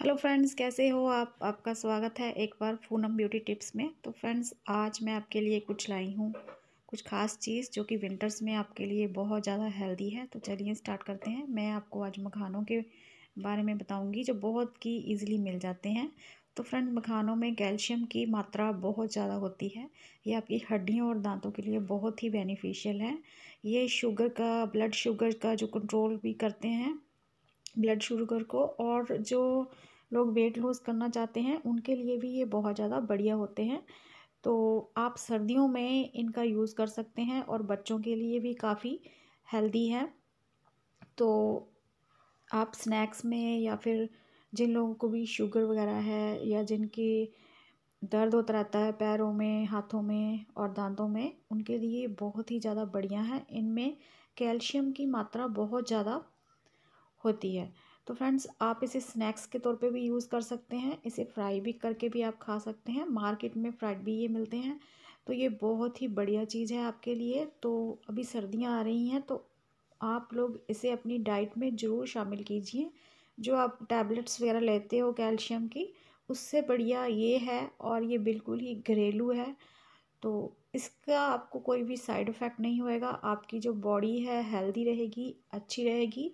hello friends कैसे हो आप आपका स्वागत है एक बार फूनम ब्यूटी टिप्स में तो फ्रेंड्स आज मैं आपके लिए कुछ लाई हूँ कुछ खास चीज़ जो कि विंटर्स में आपके लिए बहुत ज़्यादा हेल्दी है तो चलिए स्टार्ट करते हैं मैं आपको आज मखानों के बारे में बताऊँगी जो बहुत ही ईजिली मिल जाते हैं तो फ्रेंड्स मखानों में कैल्शियम की मात्रा बहुत ज़्यादा होती है ये आपकी हड्डियों और दांतों के लिए बहुत ही बेनिफिशियल है ये शुगर का ब्लड शुगर का जो कंट्रोल भी करते हैं ब्लड शुगर को और जो लोग वेट लॉस करना चाहते हैं उनके लिए भी ये बहुत ज़्यादा बढ़िया होते हैं तो आप सर्दियों में इनका यूज़ कर सकते हैं और बच्चों के लिए भी काफ़ी हेल्दी है तो आप स्नैक्स में या फिर जिन लोगों को भी शुगर वगैरह है या जिनके दर्द होता रहता है पैरों में हाथों में और दांतों में उनके लिए बहुत ही ज़्यादा बढ़िया है इनमें कैल्शियम की मात्रा बहुत ज़्यादा होती है तो फ्रेंड्स आप इसे स्नैक्स के तौर पे भी यूज़ कर सकते हैं इसे फ्राई भी करके भी आप खा सकते हैं मार्केट में फ्राइड भी ये मिलते हैं तो ये बहुत ही बढ़िया चीज़ है आपके लिए तो अभी सर्दियाँ आ रही हैं तो आप लोग इसे अपनी डाइट में ज़रूर शामिल कीजिए जो आप टैबलेट्स वगैरह लेते हो कैल्शियम की उससे बढ़िया ये है और ये बिल्कुल ही घरेलू है तो इसका आपको कोई भी साइड इफ़ेक्ट नहीं होएगा आपकी जो बॉडी है हेल्दी रहेगी अच्छी रहेगी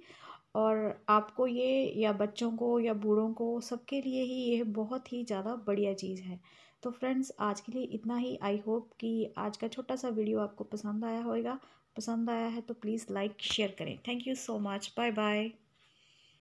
और आपको ये या बच्चों को या बूढ़ों को सबके लिए ही यह बहुत ही ज़्यादा बढ़िया चीज़ है तो फ्रेंड्स आज के लिए इतना ही आई होप कि आज का छोटा सा वीडियो आपको पसंद आया होगा पसंद आया है तो प्लीज़ लाइक शेयर करें thank you so much bye bye